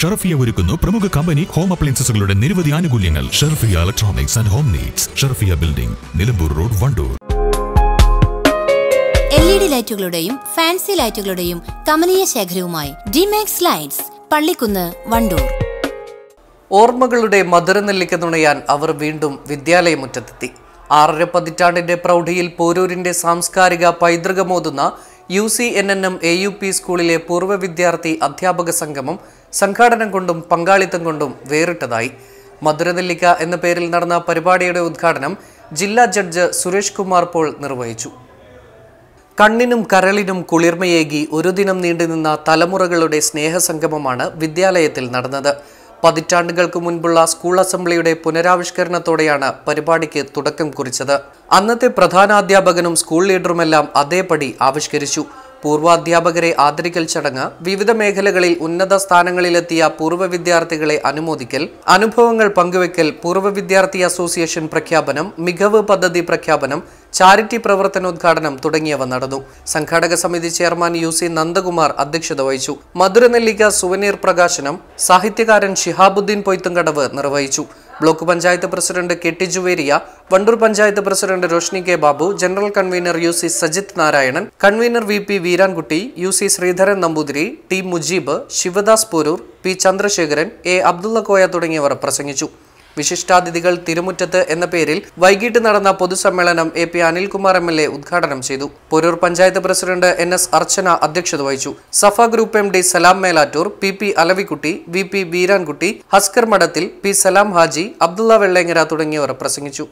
ഷെർഫിയ ഒരുക്കുന്നു പ്രമുഖ company home അപ്ലയൻസുകളുടെ നിരവധി ആനുകൂല്യങ്ങൾ Sherfiya electronics and home needs Sherfiya building Nilambur road Wandoor L E D ലൈറ്റുകളുടെയും ഫാൻസി ലൈറ്റുകളുടെയും കമനീയ ശേഖരവുമായി ഡിമാക്സ് ലൈറ്റ്സ് പള്ളിക്കുന്ന് വണ്ടൂർ ഓർമ്മകളുടെ മധുരനെല്ലിക്ക നുണയാൻ അവർ വീണ്ടും വിദ്യാലയമുറ്റത്തെത്തി ആറര പതിറ്റാണ്ടിന്റെ പ്രൗഢിയിൽ പോരൂരിന്റെ സാംസ്കാരിക പൈതൃകമോതുന്ന U C N N M A U P സ്കൂളിലെ പൂർവ്വ വിദ്യാർത്ഥി അധ്യാപക സംഗമം സംഘാടനം കൊണ്ടും പങ്കാളിത്തം കൊണ്ടും വേറിട്ടതായി മധുരനെല്ലിക്ക എന്ന പേരിൽ നടന്ന പരിപാടിയുടെ ഉദ്ഘാടനം ജില്ലാ ജഡ്ജ് സുരേഷ് കുമാർ പോൾ നിർവഹിച്ചു കണ്ണിനും കരളിനും കുളിർമയേകി ഒരു ദിനം നീണ്ടുനിന്ന തലമുറകളുടെ സ്നേഹസംഗമമാണ് വിദ്യാലയത്തിൽ നടന്നത് പതിറ്റാണ്ടുകൾക്ക് മുൻപുള്ള സ്കൂൾ അസംബ്ലിയുടെ പുനരാവിഷ്കരണത്തോടെയാണ് പരിപാടിക്ക് തുടക്കം കുറിച്ചത് അന്നത്തെ പ്രധാനാധ്യാപകനും സ്കൂൾ ലീഡറുമെല്ലാം അതേപടി ആവിഷ്കരിച്ചു പൂർവാധ്യാപകരെ ആദരിക്കൽ ചടങ്ങ് വിവിധ മേഖലകളിൽ ഉന്നത സ്ഥാനങ്ങളിലെത്തിയ പൂർവ്വ വിദ്യാർത്ഥികളെ അനുമോദിക്കൽ അനുഭവങ്ങൾ പങ്കുവെക്കൽ പൂർവ്വ വിദ്യാർത്ഥി അസോസിയേഷൻ പ്രഖ്യാപനം മികവ് പദ്ധതി പ്രഖ്യാപനം ചാരിറ്റി പ്രവർത്തനോദ്ഘാടനം തുടങ്ങിയവ നടന്നു സംഘാടക സമിതി ചെയർമാൻ യു സി നന്ദകുമാർ അധ്യക്ഷത വഹിച്ചു മധുരനെല്ലിക സുവനീർ പ്രകാശനം സാഹിത്യകാരൻ ഷിഹാബുദ്ദീൻ പൊയ്ത്തുംകടവ് നിർവഹിച്ചു block panchayat president K T Juvairiya Wandoor panchayat president Roshni K Babu general convener U C Sajith Narayanan convener V P Veerankutty U C Sreedharan Namboothiri T Mujeeb Sivadas Poroor P Chandrasekharan A Abdulla Koya തുടങ്ങിയവർ പ്രസംഗിച്ചു വിശിഷ്ടാതിഥികൾ തിരുമുറ്റത്ത് എന്ന പേരിൽ വൈകിട്ട് നടന്ന പൊതുസമ്മേളനം A P Anilkumar M L A ഉദ്ഘാടനം ചെയ്തു Poroor panchayat president N S Archana അധ്യക്ഷത വഹിച്ചു Safa group M D Salam Melattur P P Alavikutty V P Beerankutty Haskar Madathil P Salam Haji Abdulla Vellengara തുടങ്ങിയവർ പ്രസംഗിച്ചു